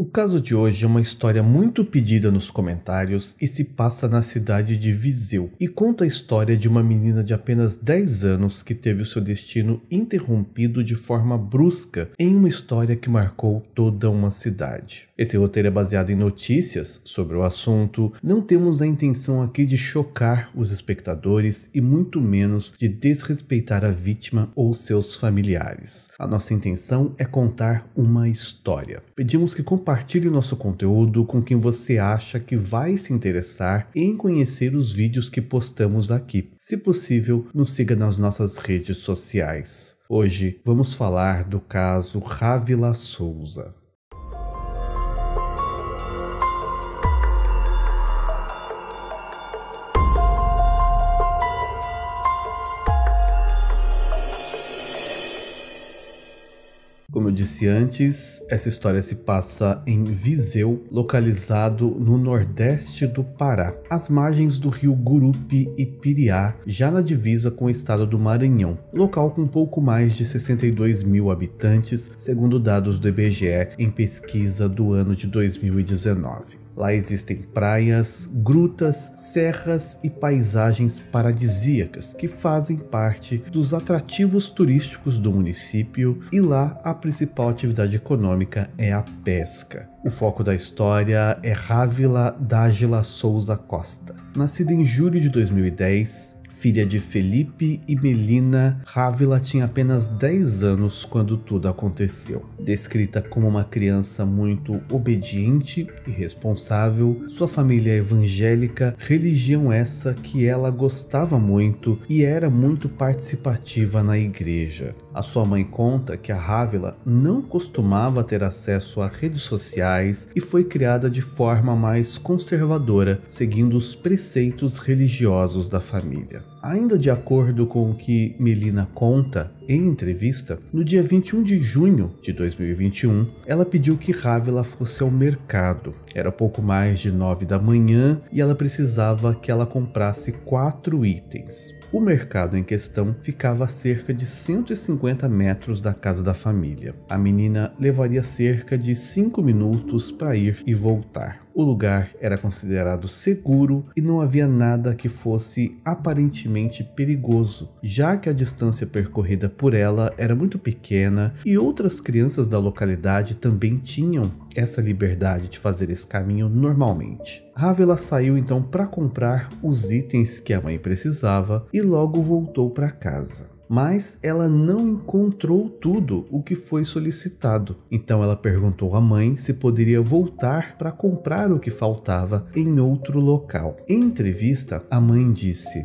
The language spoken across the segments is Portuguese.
O caso de hoje é uma história muito pedida nos comentários e se passa na cidade de Viseu e conta a história de uma menina de apenas 10 anos que teve o seu destino interrompido de forma brusca em uma história que marcou toda uma cidade. Esse roteiro é baseado em notícias sobre o assunto. Não temos a intenção aqui de chocar os espectadores e muito menos de desrespeitar a vítima ou seus familiares. A nossa intenção é contar uma história. Pedimos que compartilhe o nosso conteúdo com quem você acha que vai se interessar em conhecer os vídeos que postamos aqui. Se possível, nos siga nas nossas redes sociais. Hoje vamos falar do caso Rávila Souza. Como eu disse antes, essa história se passa em Viseu, localizado no nordeste do Pará, às margens do rio Gurupi e Piriá, já na divisa com o estado do Maranhão, local com pouco mais de 62 mil habitantes, segundo dados do IBGE em pesquisa do ano de 2019. Lá existem praias, grutas, serras e paisagens paradisíacas que fazem parte dos atrativos turísticos do município e lá a principal atividade econômica é a pesca. O foco da história é Rávila Dágila Souza Costa. Nascida em julho de 2010, filha de Felipe e Melina, Rávila tinha apenas 10 anos quando tudo aconteceu. Descrita como uma criança muito obediente e responsável, sua família é evangélica, religião essa que ela gostava muito e era muito participativa na igreja. A sua mãe conta que a Rávila não costumava ter acesso a redes sociais e foi criada de forma mais conservadora, seguindo os preceitos religiosos da família. Ainda de acordo com o que Melina conta em entrevista, no dia 21 de junho de 2021, ela pediu que Rávila fosse ao mercado. Era pouco mais de 9 da manhã e ela precisava que ela comprasse quatro itens. O mercado em questão ficava a cerca de 150 metros da casa da família. A menina levaria cerca de 5 minutos para ir e voltar. O lugar era considerado seguro e não havia nada que fosse aparentemente perigoso, já que a distância percorrida por ela era muito pequena e outras crianças da localidade também tinham essa liberdade de fazer esse caminho normalmente. Ravela saiu então para comprar os itens que a mãe precisava e logo voltou para casa mas ela não encontrou tudo o que foi solicitado. Então ela perguntou à mãe se poderia voltar para comprar o que faltava em outro local. Em entrevista, a mãe disse,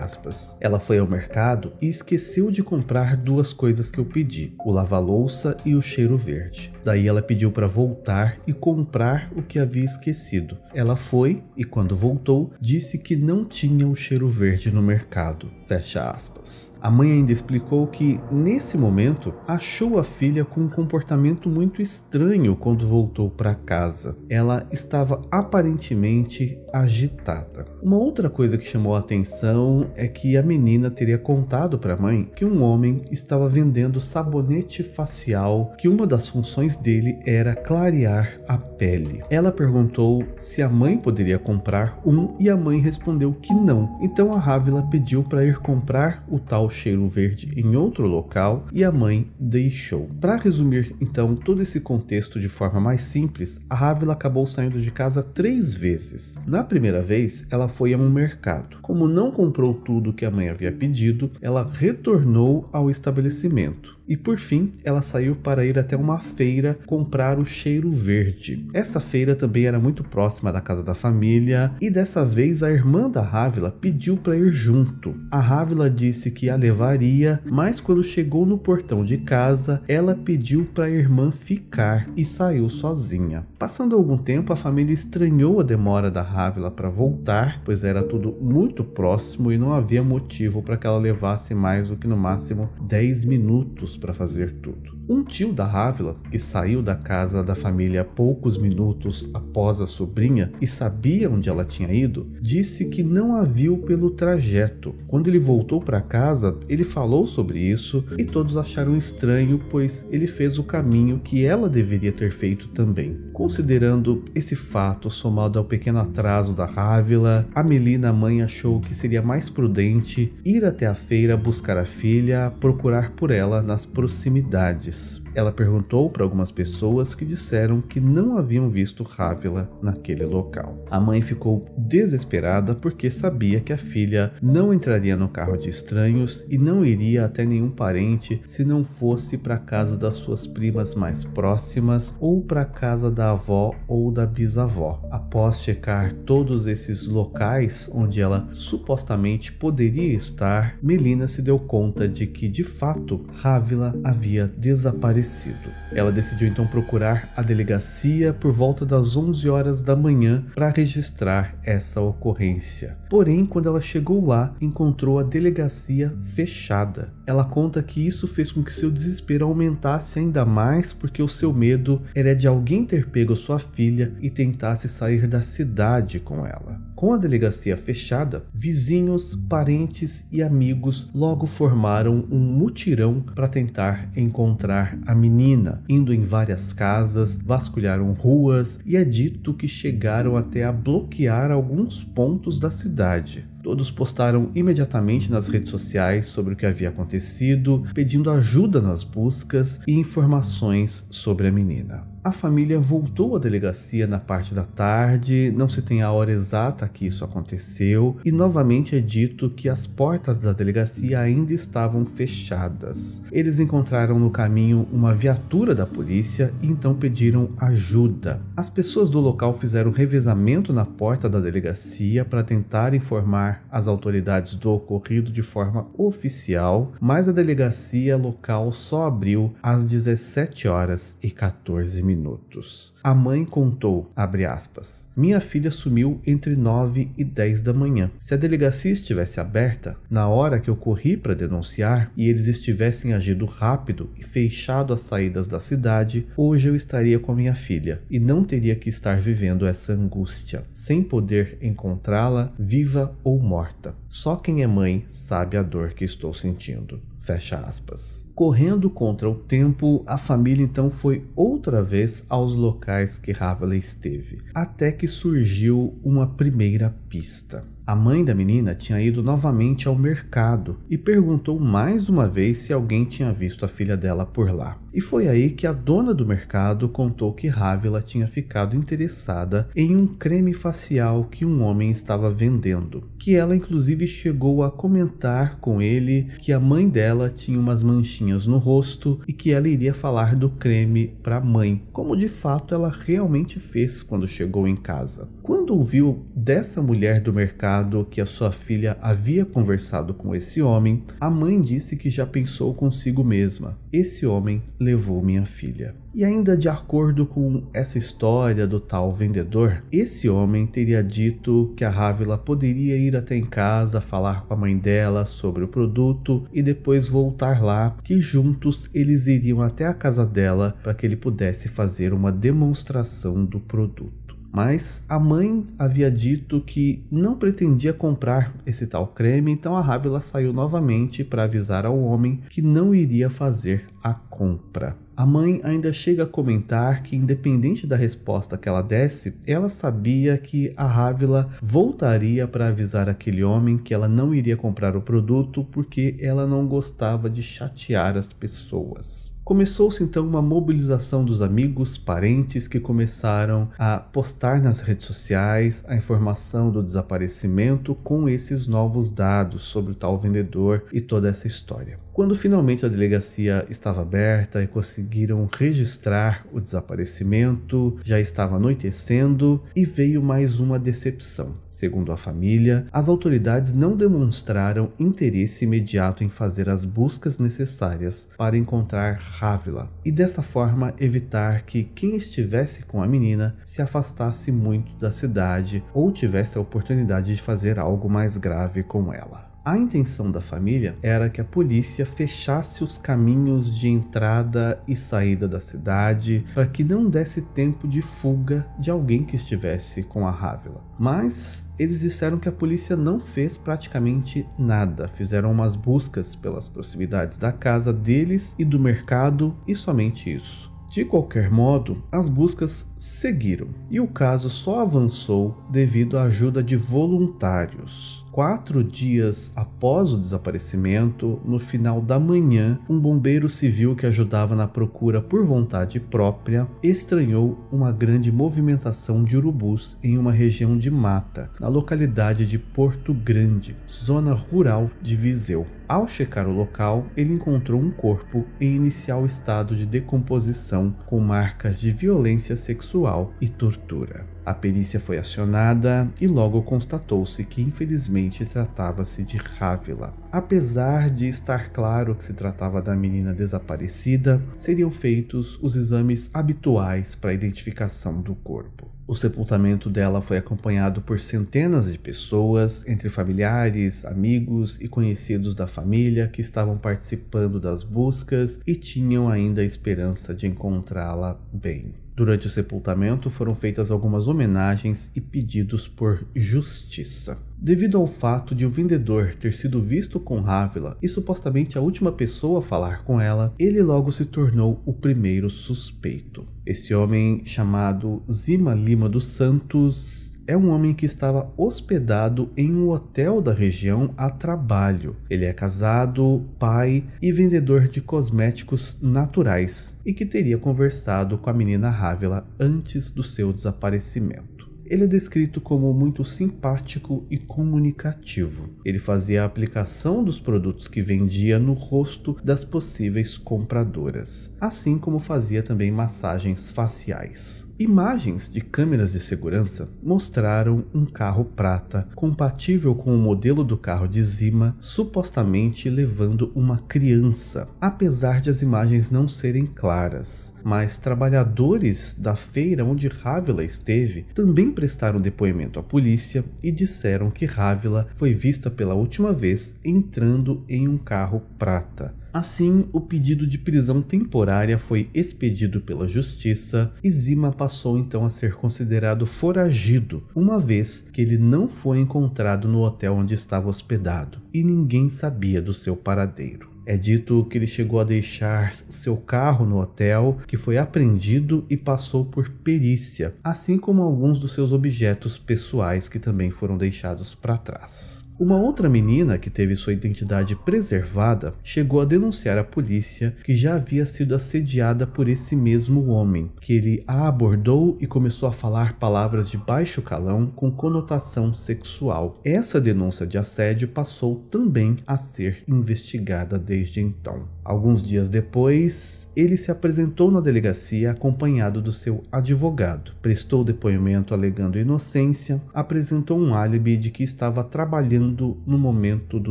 aspas, ela foi ao mercado e esqueceu de comprar duas coisas que eu pedi, o lava-louça e o cheiro verde. Daí ela pediu para voltar e comprar o que havia esquecido. Ela foi e quando voltou, disse que não tinha o cheiro verde no mercado. Fecha aspas. A mãe ainda explicou que, nesse momento, achou a filha com um comportamento muito estranho quando voltou para casa. Ela estava aparentemente agitada. Uma outra coisa que chamou a atenção é que a menina teria contado para a mãe que um homem estava vendendo sabonete facial, que uma das funções dele era clarear a pele. Ela perguntou se a mãe poderia comprar um e a mãe respondeu que não. Então a Rávila pediu para ir comprar o tal cheiro verde em outro local e a mãe deixou. Para resumir então todo esse contexto de forma mais simples, a Rávila acabou saindo de casa três vezes. Na na primeira vez, ela foi a um mercado. Como não comprou tudo que a mãe havia pedido, ela retornou ao estabelecimento. E por fim, ela saiu para ir até uma feira comprar o cheiro verde. Essa feira também era muito próxima da casa da família e dessa vez a irmã da Rávila pediu para ir junto. A Rávila disse que a levaria, mas quando chegou no portão de casa, ela pediu para a irmã ficar e saiu sozinha. Passando algum tempo, a família estranhou a demora da Rávila para voltar, pois era tudo muito próximo e não havia motivo para que ela levasse mais do que no máximo 10 minutos para fazer tudo. Um tio da Ávila, que saiu da casa da família poucos minutos após a sobrinha e sabia onde ela tinha ido, disse que não a viu pelo trajeto. Quando ele voltou para casa, ele falou sobre isso e todos acharam estranho, pois ele fez o caminho que ela deveria ter feito também. Considerando esse fato somado ao pequeno atraso da Ávila, a Melina mãe achou que seria mais prudente ir até a feira buscar a filha, procurar por ela nas proximidades. Ela perguntou para algumas pessoas que disseram que não haviam visto Rávila naquele local. A mãe ficou desesperada porque sabia que a filha não entraria no carro de estranhos e não iria até nenhum parente se não fosse para a casa das suas primas mais próximas ou para a casa da avó ou da bisavó. Após checar todos esses locais onde ela supostamente poderia estar, Melina se deu conta de que de fato Rávila havia desaparecido desaparecido. Ela decidiu então procurar a delegacia por volta das 11 horas da manhã para registrar essa ocorrência. Porém, quando ela chegou lá, encontrou a delegacia fechada. Ela conta que isso fez com que seu desespero aumentasse ainda mais porque o seu medo era de alguém ter pego sua filha e tentasse sair da cidade com ela. Com a delegacia fechada, vizinhos, parentes e amigos logo formaram um mutirão para tentar encontrar a menina, indo em várias casas, vasculharam ruas e é dito que chegaram até a bloquear alguns pontos da cidade. Todos postaram imediatamente nas redes sociais sobre o que havia acontecido, pedindo ajuda nas buscas e informações sobre a menina a família voltou à delegacia na parte da tarde, não se tem a hora exata que isso aconteceu, e novamente é dito que as portas da delegacia ainda estavam fechadas. Eles encontraram no caminho uma viatura da polícia e então pediram ajuda. As pessoas do local fizeram revezamento na porta da delegacia para tentar informar as autoridades do ocorrido de forma oficial, mas a delegacia local só abriu às 17 horas e 14 minutos minutos. A mãe contou, aspas, minha filha sumiu entre 9 e 10 da manhã. Se a delegacia estivesse aberta, na hora que eu corri para denunciar e eles estivessem agindo rápido e fechado as saídas da cidade, hoje eu estaria com a minha filha e não teria que estar vivendo essa angústia, sem poder encontrá-la viva ou morta. Só quem é mãe sabe a dor que estou sentindo. Fecha aspas. Correndo contra o tempo, a família então foi outra vez aos locais que Havley esteve, até que surgiu uma primeira pista. A mãe da menina tinha ido novamente ao mercado e perguntou mais uma vez se alguém tinha visto a filha dela por lá. E foi aí que a dona do mercado contou que Rávila tinha ficado interessada em um creme facial que um homem estava vendendo, que ela inclusive chegou a comentar com ele que a mãe dela tinha umas manchinhas no rosto e que ela iria falar do creme para a mãe, como de fato ela realmente fez quando chegou em casa. Quando ouviu dessa mulher do mercado que a sua filha havia conversado com esse homem, a mãe disse que já pensou consigo mesma: esse homem levou minha filha. E ainda de acordo com essa história do tal vendedor, esse homem teria dito que a Rávila poderia ir até em casa falar com a mãe dela sobre o produto e depois voltar lá, que juntos eles iriam até a casa dela para que ele pudesse fazer uma demonstração do produto. Mas a mãe havia dito que não pretendia comprar esse tal creme, então a Rávila saiu novamente para avisar ao homem que não iria fazer a compra. A mãe ainda chega a comentar que, independente da resposta que ela desse, ela sabia que a Rávila voltaria para avisar aquele homem que ela não iria comprar o produto porque ela não gostava de chatear as pessoas. Começou-se então uma mobilização dos amigos, parentes que começaram a postar nas redes sociais a informação do desaparecimento com esses novos dados sobre o tal vendedor e toda essa história. Quando finalmente a delegacia estava aberta e conseguiram registrar o desaparecimento, já estava anoitecendo e veio mais uma decepção. Segundo a família, as autoridades não demonstraram interesse imediato em fazer as buscas necessárias para encontrar Rávila e dessa forma evitar que quem estivesse com a menina se afastasse muito da cidade ou tivesse a oportunidade de fazer algo mais grave com ela. A intenção da família era que a polícia fechasse os caminhos de entrada e saída da cidade para que não desse tempo de fuga de alguém que estivesse com a Rávila. Mas eles disseram que a polícia não fez praticamente nada, fizeram umas buscas pelas proximidades da casa deles e do mercado e somente isso. De qualquer modo, as buscas seguiram e o caso só avançou devido à ajuda de voluntários quatro dias após o desaparecimento, no final da manhã, um bombeiro civil que ajudava na procura por vontade própria estranhou uma grande movimentação de urubus em uma região de mata, na localidade de Porto Grande, zona rural de Viseu. Ao checar o local, ele encontrou um corpo em inicial estado de decomposição com marcas de violência sexual e tortura. A perícia foi acionada e logo constatou-se que infelizmente tratava-se de Rávila. Apesar de estar claro que se tratava da menina desaparecida, seriam feitos os exames habituais para a identificação do corpo. O sepultamento dela foi acompanhado por centenas de pessoas, entre familiares, amigos e conhecidos da família que estavam participando das buscas e tinham ainda a esperança de encontrá-la bem. Durante o sepultamento foram feitas algumas homenagens e pedidos por justiça. Devido ao fato de o vendedor ter sido visto com Rávila e supostamente a última pessoa a falar com ela, ele logo se tornou o primeiro suspeito. Esse homem, chamado Zima Lima dos Santos, é um homem que estava hospedado em um hotel da região a trabalho. Ele é casado, pai e vendedor de cosméticos naturais e que teria conversado com a menina Rávila antes do seu desaparecimento. Ele é descrito como muito simpático e comunicativo. Ele fazia a aplicação dos produtos que vendia no rosto das possíveis compradoras, assim como fazia também massagens faciais. Imagens de câmeras de segurança mostraram um carro prata compatível com o modelo do carro de Zima supostamente levando uma criança, apesar de as imagens não serem claras. Mas trabalhadores da feira onde Rávila esteve também prestaram depoimento à polícia e disseram que Rávila foi vista pela última vez entrando em um carro prata. Assim, o pedido de prisão temporária foi expedido pela justiça e Zima passou então a ser considerado foragido, uma vez que ele não foi encontrado no hotel onde estava hospedado e ninguém sabia do seu paradeiro. É dito que ele chegou a deixar seu carro no hotel, que foi apreendido e passou por perícia, assim como alguns dos seus objetos pessoais que também foram deixados para trás. Uma outra menina que teve sua identidade preservada chegou a denunciar à polícia que já havia sido assediada por esse mesmo homem, que ele a abordou e começou a falar palavras de baixo calão com conotação sexual. Essa denúncia de assédio passou também a ser investigada desde então. Alguns dias depois, ele se apresentou na delegacia acompanhado do seu advogado, prestou depoimento alegando inocência, apresentou um álibi de que estava trabalhando no momento do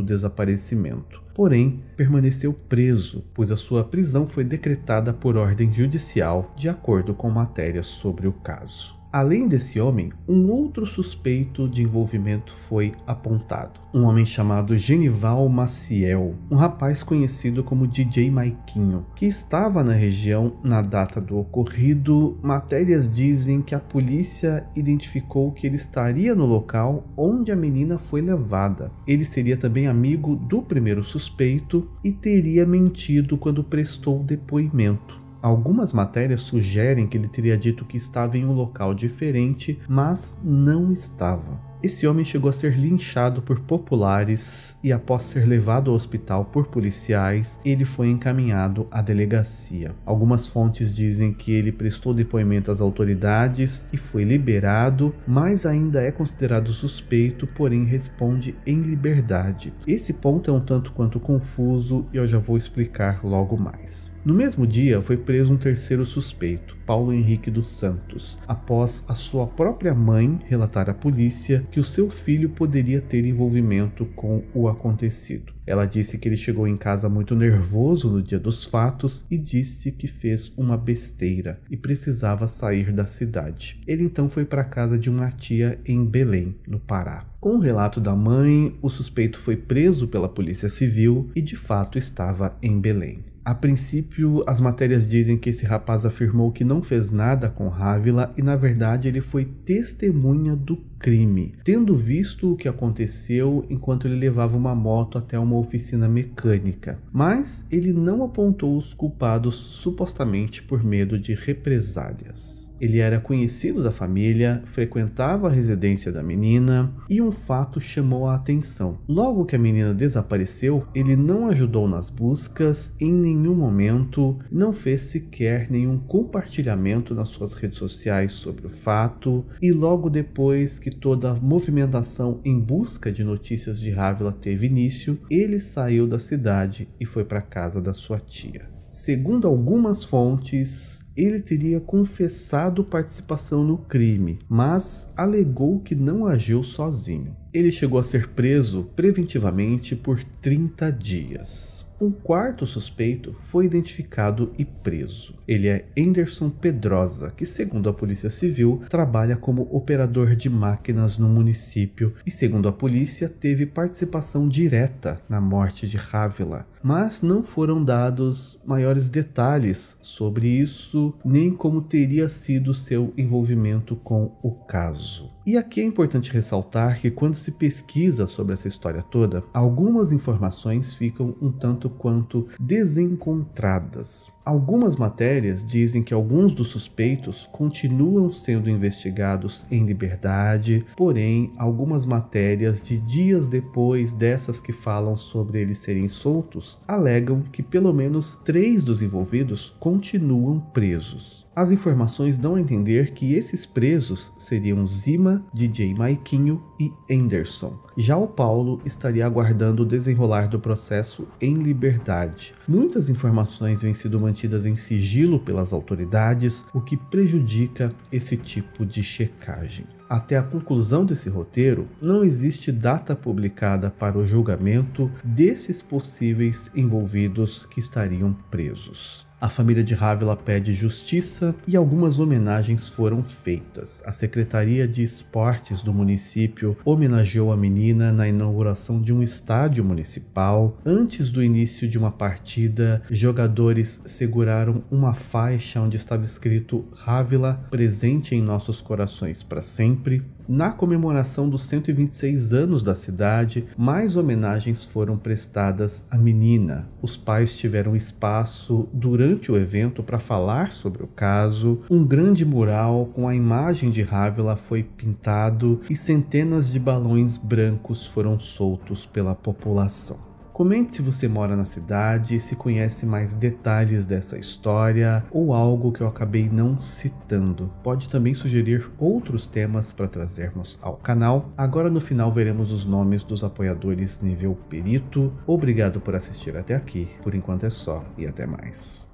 desaparecimento. Porém, permaneceu preso, pois a sua prisão foi decretada por ordem judicial, de acordo com matérias sobre o caso. Além desse homem, um outro suspeito de envolvimento foi apontado. Um homem chamado Genival Maciel, um rapaz conhecido como DJ Maiquinho, que estava na região na data do ocorrido. Matérias dizem que a polícia identificou que ele estaria no local onde a menina foi levada. Ele seria também amigo do primeiro suspeito e teria mentido quando prestou depoimento. Algumas matérias sugerem que ele teria dito que estava em um local diferente, mas não estava. Esse homem chegou a ser linchado por populares e, após ser levado ao hospital por policiais, ele foi encaminhado à delegacia. Algumas fontes dizem que ele prestou depoimento às autoridades e foi liberado, mas ainda é considerado suspeito, porém responde em liberdade. Esse ponto é um tanto quanto confuso e eu já vou explicar logo mais. No mesmo dia, foi preso um terceiro suspeito. Paulo Henrique dos Santos, após a sua própria mãe relatar à polícia que o seu filho poderia ter envolvimento com o acontecido. Ela disse que ele chegou em casa muito nervoso no dia dos fatos e disse que fez uma besteira e precisava sair da cidade. Ele então foi para a casa de uma tia em Belém, no Pará. Com o relato da mãe, o suspeito foi preso pela Polícia Civil e de fato estava em Belém. A princípio, as matérias dizem que esse rapaz afirmou que não fez nada com Rávila e, na verdade, ele foi testemunha do crime, tendo visto o que aconteceu enquanto ele levava uma moto até uma oficina mecânica. Mas ele não apontou os culpados supostamente por medo de represálias. Ele era conhecido da família, frequentava a residência da menina e um fato chamou a atenção. Logo que a menina desapareceu, ele não ajudou nas buscas em nenhum momento, não fez sequer nenhum compartilhamento nas suas redes sociais sobre o fato e logo depois que toda a movimentação em busca de notícias de Rávila teve início, ele saiu da cidade e foi para a casa da sua tia. Segundo algumas fontes, ele teria confessado participação no crime, mas alegou que não agiu sozinho. Ele chegou a ser preso preventivamente por 30 dias. Um quarto suspeito foi identificado e preso. Ele é Anderson Pedrosa, que, segundo a Polícia Civil, trabalha como operador de máquinas no município e, segundo a polícia, teve participação direta na morte de Rávila, mas não foram dados maiores detalhes sobre isso, nem como teria sido seu envolvimento com o caso. E aqui é importante ressaltar que quando se pesquisa sobre essa história toda, algumas informações ficam um tanto quanto desencontradas. Algumas matérias dizem que alguns dos suspeitos continuam sendo investigados em liberdade, porém, algumas matérias de dias depois dessas que falam sobre eles serem soltos alegam que pelo menos três dos envolvidos continuam presos. As informações dão a entender que esses presos seriam Zima, DJ Maiquinho e Anderson. Já o Paulo estaria aguardando o desenrolar do processo em liberdade. Muitas informações vêm sendo mantidas em sigilo pelas autoridades, o que prejudica esse tipo de checagem. Até a conclusão desse roteiro, não existe data publicada para o julgamento desses possíveis envolvidos que estariam presos. A família de Havila pede justiça e algumas homenagens foram feitas. A Secretaria de Esportes do município homenageou a menina na inauguração de um estádio municipal. Antes do início de uma partida, jogadores seguraram uma faixa onde estava escrito Havila presente em nossos corações para sempre. Na comemoração dos 126 anos da cidade, mais homenagens foram prestadas à menina. Os pais tiveram espaço durante o evento para falar sobre o caso. Um grande mural com a imagem de Havila foi pintado e centenas de balões brancos foram soltos pela população. Comente se você mora na cidade e se conhece mais detalhes dessa história ou algo que eu acabei não citando. Pode também sugerir outros temas para trazermos ao canal. Agora no final veremos os nomes dos apoiadores nível perito. Obrigado por assistir até aqui. Por enquanto é só e até mais.